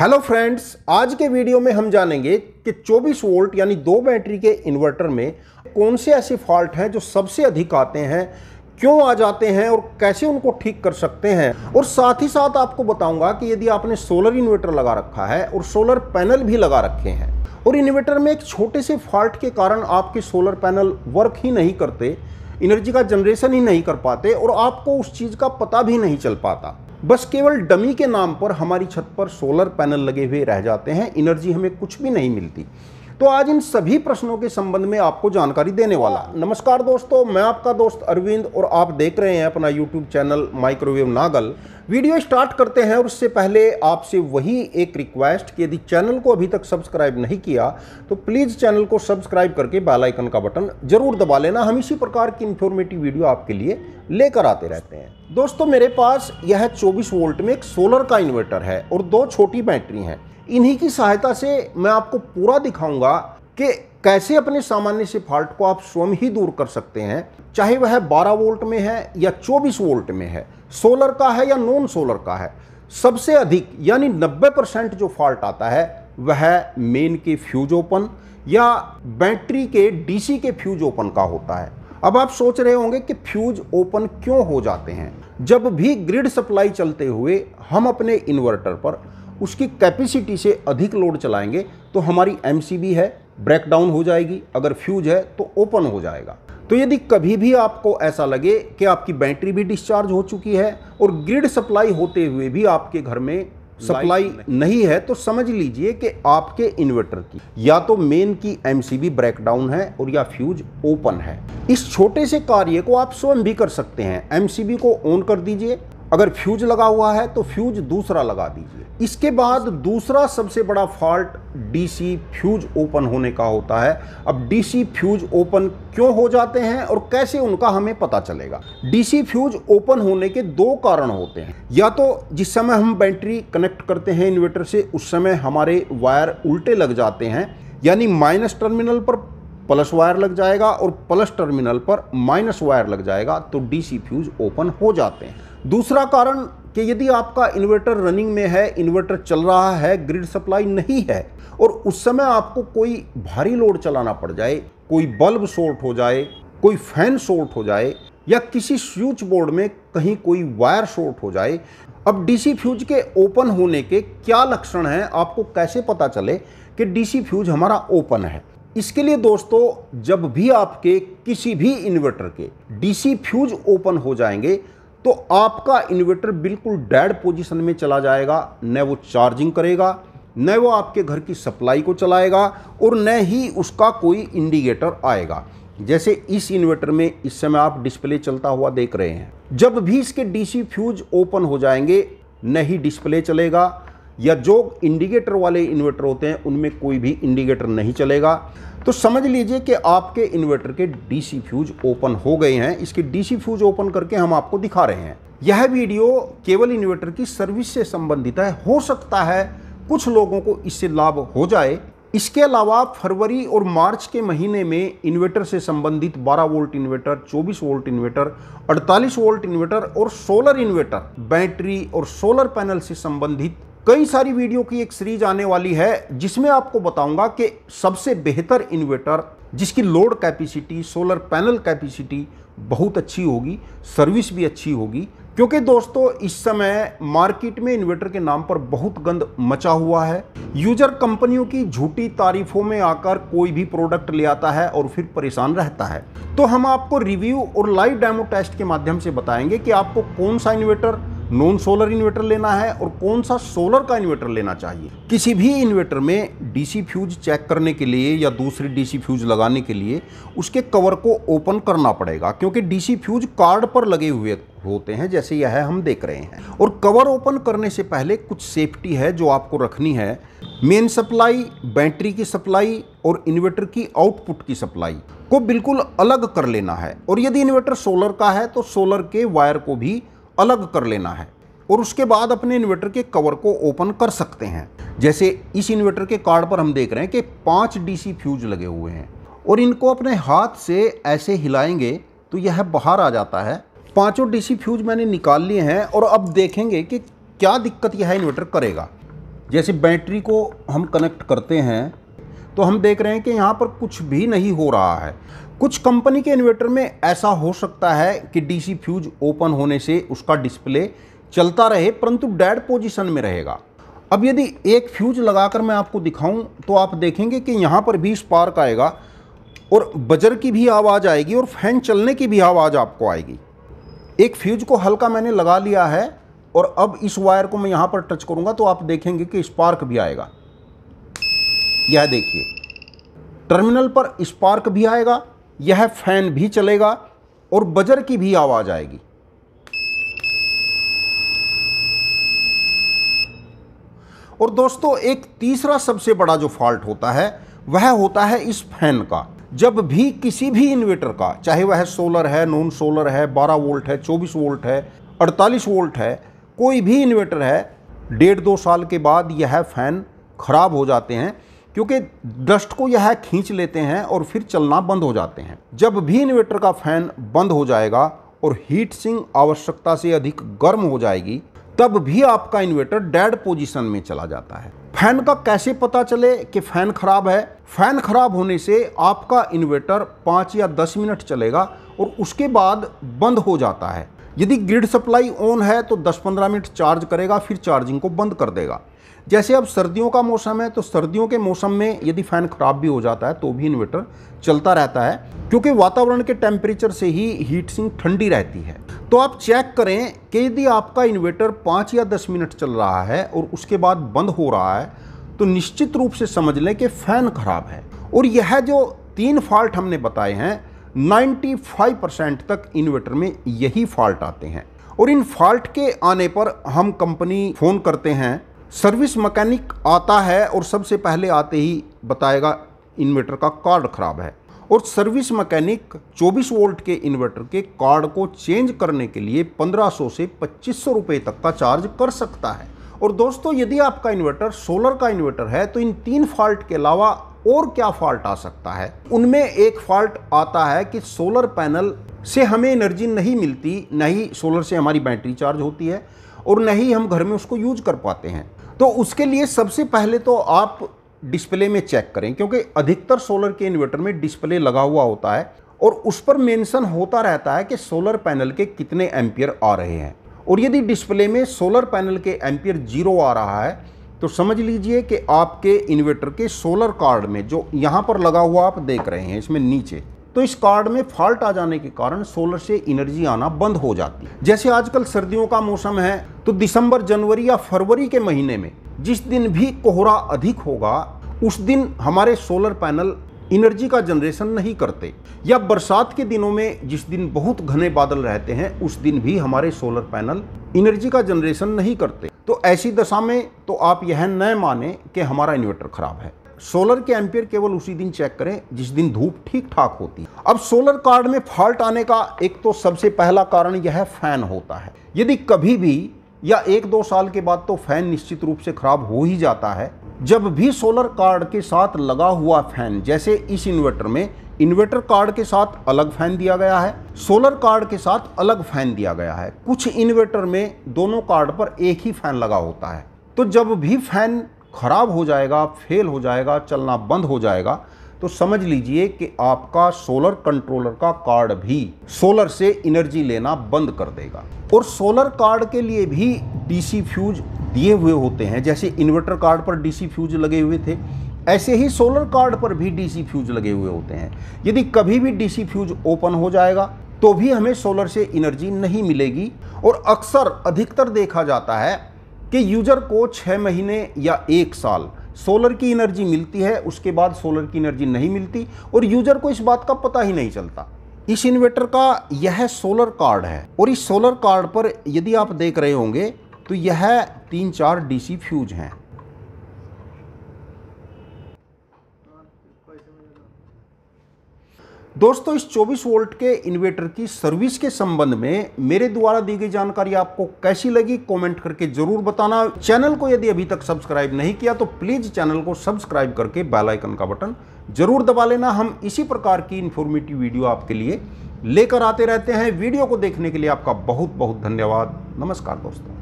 Hello friends आज के video में हम जानेंगे कि 24 वोल्ट यानी दो बैटरी के इन्वर्टर में कौन से ऐसे फॉल्ट हैं जो सबसे अधिक आते हैं क्यों आ जाते हैं और कैसे उनको ठीक कर सकते हैं और साथ ही साथ आपको बताऊंगा कि यदि आपने सोलर इन्वर्टर लगा रखा है और सोलर पैनल भी लगा रखे हैं और इन्वर्टर में एक छोटे से फॉल्ट के कारण आपके सोलर पैनल वर्क ही नहीं करते एनर्जी का जनरेशन ही नहीं कर पाते और आपको उस चीज़ का पता भी नहीं चल पाता बस केवल डमी के नाम पर हमारी छत पर सोलर पैनल लगे हुए रह जाते हैं इनर्जी हमें कुछ भी नहीं मिलती तो आज इन सभी प्रश्नों के संबंध में आपको जानकारी देने वाला हाँ। नमस्कार दोस्तों मैं आपका दोस्त अरविंद और आप देख रहे हैं अपना यूट्यूब चैनल माइक्रोवेव नागल वीडियो स्टार्ट करते हैं और उससे पहले आपसे वही एक रिक्वेस्ट कि यदि चैनल को अभी तक सब्सक्राइब नहीं किया तो प्लीज़ चैनल को सब्सक्राइब करके बेल आइकन का बटन जरूर दबा लेना हम इसी प्रकार की इन्फॉर्मेटिव वीडियो आपके लिए लेकर आते रहते हैं दोस्तों मेरे पास यह 24 वोल्ट में एक सोलर का इन्वर्टर है और दो छोटी बैटरी हैं इन्हीं की सहायता से मैं आपको पूरा दिखाऊंगा कि कैसे अपने सामान्य से फॉल्ट को आप स्वयं ही दूर कर सकते हैं चाहे वह 12 वोल्ट में है या 24 वोल्ट में है सोलर का है या नॉन सोलर का है सबसे अधिक यानी 90 परसेंट जो फॉल्ट आता है वह मेन के फ्यूज ओपन या बैटरी के डीसी के फ्यूज ओपन का होता है अब आप सोच रहे होंगे कि फ्यूज ओपन क्यों हो जाते हैं जब भी ग्रिड सप्लाई चलते हुए हम अपने इन्वर्टर पर उसकी कैपेसिटी से अधिक लोड चलाएंगे तो हमारी एम है ब्रेकडाउन हो जाएगी अगर फ्यूज है तो ओपन हो जाएगा तो यदि कभी भी आपको ऐसा लगे कि आपकी बैटरी भी डिस्चार्ज हो चुकी है और ग्रिड सप्लाई होते हुए भी आपके घर में सप्लाई नहीं है तो समझ लीजिए कि आपके इन्वर्टर की या तो मेन की एमसीबी ब्रेकडाउन है और या फ्यूज ओपन है इस छोटे से कार्य को आप स्वयं भी कर सकते हैं एमसीबी को ऑन कर दीजिए अगर फ्यूज लगा हुआ है तो फ्यूज दूसरा लगा दीजिए इसके बाद दूसरा सबसे बड़ा फॉल्ट डीसी फ्यूज ओपन होने का होता है अब डीसी फ्यूज ओपन क्यों हो जाते हैं और कैसे उनका हमें पता चलेगा डीसी फ्यूज ओपन होने के दो कारण होते हैं या तो जिस समय हम बैटरी कनेक्ट करते हैं इन्वर्टर से उस समय हमारे वायर उल्टे लग जाते हैं यानी माइनस टर्मिनल पर प्लस वायर लग जाएगा और प्लस टर्मिनल पर माइनस वायर लग जाएगा तो डीसी फ्यूज ओपन हो जाते हैं दूसरा कारण कि यदि आपका इन्वर्टर रनिंग में है इन्वर्टर चल रहा है ग्रिड सप्लाई नहीं है और उस समय आपको कोई भारी लोड चलाना पड़ जाए कोई बल्ब शॉर्ट हो जाए कोई फैन शॉर्ट हो जाए या किसी स्विच बोर्ड में कहीं कोई वायर शॉर्ट हो जाए अब डीसी फ्यूज के ओपन होने के क्या लक्षण हैं आपको कैसे पता चले कि डीसी फ्यूज हमारा ओपन है इसके लिए दोस्तों जब भी आपके किसी भी इन्वर्टर के डीसी फ्यूज ओपन हो जाएंगे तो आपका इन्वर्टर बिल्कुल डेड पोजीशन में चला जाएगा न वो चार्जिंग करेगा न वो आपके घर की सप्लाई को चलाएगा और न ही उसका कोई इंडिकेटर आएगा जैसे इस इन्वर्टर में इस समय आप डिस्प्ले चलता हुआ देख रहे हैं जब भी इसके डीसी फ्यूज ओपन हो जाएंगे न ही डिस्प्ले चलेगा या जो इंडिकेटर वाले इन्वर्टर होते हैं उनमें कोई भी इंडिकेटर नहीं चलेगा तो समझ लीजिए कि आपके इन्वर्टर के डीसी फ्यूज ओपन हो गए हैं इसके डीसी फ्यूज ओपन करके हम आपको दिखा रहे हैं यह वीडियो केवल इन्वर्टर की सर्विस से संबंधित है हो सकता है कुछ लोगों को इससे लाभ हो जाए इसके अलावा फरवरी और मार्च के महीने में इन्वर्टर से संबंधित 12 volt inverter 24 volt inverter 48 volt inverter और सोलर इन्वर्टर बैटरी और सोलर पैनल से संबंधित कई सारी वीडियो की एक सीरीज आने वाली है जिसमें आपको बताऊंगा कि सबसे बेहतर इन्वर्टर जिसकी load capacity solar panel capacity बहुत अच्छी होगी सर्विस भी अच्छी होगी क्योंकि दोस्तों इस समय मार्केट में इन्वर्टर के नाम पर बहुत गंद मचा हुआ है यूजर कंपनियों की झूठी तारीफों में आकर कोई भी प्रोडक्ट ले आता है और फिर परेशान रहता है तो हम आपको रिव्यू और लाइव डेमो टेस्ट के माध्यम से बताएंगे कि आपको कौन सा इन्वर्टर नॉन सोलर इन्वर्टर लेना है और कौन सा सोलर का इन्वर्टर लेना चाहिए किसी भी इन्वर्टर में डीसी फ्यूज चेक करने के लिए या दूसरी डीसी फ्यूज लगाने के लिए उसके कवर को ओपन करना पड़ेगा क्योंकि डीसी फ्यूज कार्ड पर लगे हुए होते हैं जैसे यह है हम देख रहे हैं और कवर ओपन करने से पहले कुछ सेफ्टी है जो आपको रखनी है मेन सप्लाई बैटरी की सप्लाई और इन्वर्टर की आउटपुट की सप्लाई को बिल्कुल अलग कर लेना है और यदि इन्वर्टर सोलर का है तो सोलर के वायर को भी अलग कर लेना है और उसके बाद अपने इन्वर्टर के कवर को ओपन कर सकते हैं जैसे इस इन्वर्टर के कार्ड पर हम देख रहे हैं कि पाँच डीसी फ्यूज लगे हुए हैं और इनको अपने हाथ से ऐसे हिलाएंगे तो यह बाहर आ जाता है पांचों डीसी फ्यूज मैंने निकाल लिए हैं और अब देखेंगे कि क्या दिक्कत यह इन्वर्टर करेगा जैसे बैटरी को हम कनेक्ट करते हैं तो हम देख रहे हैं कि यहाँ पर कुछ भी नहीं हो रहा है कुछ कंपनी के इन्वर्टर में ऐसा हो सकता है कि डीसी फ्यूज ओपन होने से उसका डिस्प्ले चलता रहे परंतु डेड पोजीशन में रहेगा अब यदि एक फ्यूज लगाकर मैं आपको दिखाऊं तो आप देखेंगे कि यहाँ पर भी स्पार्क आएगा और बजर की भी आवाज़ आएगी और फैन चलने की भी आवाज़ आपको आएगी एक फ्यूज को हल्का मैंने लगा लिया है और अब इस वायर को मैं यहाँ पर टच करूँगा तो आप देखेंगे कि स्पार्क भी आएगा यह देखिए टर्मिनल पर स्पार्क भी आएगा यह फैन भी चलेगा और बजर की भी आवाज़ आएगी और दोस्तों एक तीसरा सबसे बड़ा जो फॉल्ट होता है वह होता है इस फैन का जब भी किसी भी इन्वेटर का चाहे वह सोलर है नॉन सोलर है 12 वोल्ट है 24 वोल्ट है 48 वोल्ट है कोई भी इन्वेटर है डेढ़ दो साल के बाद यह फैन खराब हो जाते हैं क्योंकि डस्ट को यह खींच लेते हैं और फिर चलना बंद हो जाते हैं जब भी इन्वेटर का फैन बंद हो जाएगा और हीट सिंह आवश्यकता से अधिक गर्म हो जाएगी तब भी आपका इन्वेटर डेड पोजीशन में चला जाता है फैन का कैसे पता चले कि फैन खराब है फैन खराब होने से आपका इन्वेटर पाँच या दस मिनट चलेगा और उसके बाद बंद हो जाता है यदि ग्रिड सप्लाई ऑन है तो 10-15 मिनट चार्ज करेगा फिर चार्जिंग को बंद कर देगा जैसे अब सर्दियों का मौसम है तो सर्दियों के मौसम में यदि फ़ैन ख़राब भी हो जाता है तो भी इन्वर्टर चलता रहता है क्योंकि वातावरण के टेम्परेचर से ही हीट सिंह ठंडी रहती है तो आप चेक करें कि यदि आपका इन्वर्टर पाँच या दस मिनट चल रहा है और उसके बाद बंद हो रहा है तो निश्चित रूप से समझ लें कि फ़ैन ख़राब है और यह जो तीन फॉल्ट हमने बताए हैं 95 परसेंट तक इन्वर्टर में यही फॉल्ट आते हैं और इन फॉल्ट के आने पर हम कंपनी फ़ोन करते हैं सर्विस मैकेनिक आता है और सबसे पहले आते ही बताएगा इन्वर्टर का कार्ड ख़राब है और सर्विस मैकेनिक 24 वोल्ट के इन्वर्टर के कार्ड को चेंज करने के लिए 1500 से 2500 रुपए तक का चार्ज कर सकता है और दोस्तों यदि आपका इन्वर्टर सोलर का इन्वर्टर है तो इन तीन फॉल्ट के अलावा और क्या फॉल्ट आ सकता है उनमें एक फॉल्ट आता है कि सोलर पैनल से हमें एनर्जी नहीं मिलती न ही सोलर से हमारी बैटरी चार्ज होती है और न ही हम घर में उसको यूज कर पाते हैं तो उसके लिए सबसे पहले तो आप डिस्प्ले में चेक करें क्योंकि अधिकतर सोलर के इन्वर्टर में डिस्प्ले लगा हुआ होता है और उस पर मेंशन होता रहता है कि सोलर पैनल के कितने एम्पियर आ रहे हैं और यदि डिस्प्ले में सोलर पैनल के एम्पियर जीरो आ रहा है तो समझ लीजिए कि आपके इन्वर्टर के सोलर कार्ड में जो यहाँ पर लगा हुआ आप देख रहे हैं इसमें नीचे तो इस कार्ड में फॉल्ट आ जाने के कारण सोलर से एनर्जी आना बंद हो जाती है जैसे आजकल सर्दियों का मौसम है तो दिसंबर जनवरी या फरवरी के महीने में जिस दिन भी कोहरा अधिक होगा उस दिन हमारे सोलर पैनल एनर्जी का जनरेशन नहीं करते या बरसात के दिनों में जिस दिन बहुत घने बादल रहते हैं उस दिन भी हमारे सोलर पैनल एनर्जी का जनरेशन नहीं करते तो ऐसी दशा में तो आप यह न माने कि हमारा इन्वर्टर ख़राब है सोलर के एम्पियर केवल उसी दिन चेक करें जिस दिन धूप ठीक ठाक होती है अब सोलर कार्ड में फॉल्ट आने का एक तो सबसे पहला कारण यह फ़ैन होता है यदि कभी भी या एक दो साल के बाद तो फ़ैन निश्चित रूप से ख़राब हो ही जाता है जब भी सोलर कार्ड के साथ लगा हुआ फैन जैसे इस इन्वर्टर में इन्वर्टर कार्ड के साथ अलग फैन दिया गया है सोलर कार्ड के साथ अलग फैन दिया गया है कुछ इन्वर्टर में दोनों कार्ड पर एक ही फैन लगा होता है तो जब भी फैन खराब हो जाएगा फेल हो जाएगा चलना बंद हो जाएगा तो समझ लीजिए कि आपका सोलर कंट्रोलर का कार्ड भी सोलर से एनर्जी लेना बंद कर देगा और सोलर कार्ड के लिए भी डीसी फ्यूज दिए हुए होते हैं जैसे इन्वर्टर कार्ड पर डीसी फ्यूज लगे हुए थे ऐसे ही सोलर कार्ड पर भी डीसी फ्यूज लगे हुए होते हैं यदि कभी भी डीसी फ्यूज ओपन हो जाएगा तो भी हमें सोलर से एनर्जी नहीं मिलेगी और अक्सर अधिकतर देखा जाता है कि यूजर को छः महीने या एक साल सोलर की एनर्जी मिलती है उसके बाद सोलर की एनर्जी नहीं मिलती और यूजर को इस बात का पता ही नहीं चलता इस इन्वेटर का यह सोलर कार्ड है और इस सोलर कार्ड पर यदि आप देख रहे होंगे तो यह तीन चार डीसी फ्यूज हैं दोस्तों इस 24 वोल्ट के इन्वेटर की सर्विस के संबंध में मेरे द्वारा दी गई जानकारी आपको कैसी लगी कमेंट करके जरूर बताना चैनल को यदि अभी तक सब्सक्राइब नहीं किया तो प्लीज़ चैनल को सब्सक्राइब करके बेल आइकन का बटन जरूर दबा लेना हम इसी प्रकार की इंफॉर्मेटिव वीडियो आपके लिए लेकर आते रहते हैं वीडियो को देखने के लिए आपका बहुत बहुत धन्यवाद नमस्कार दोस्तों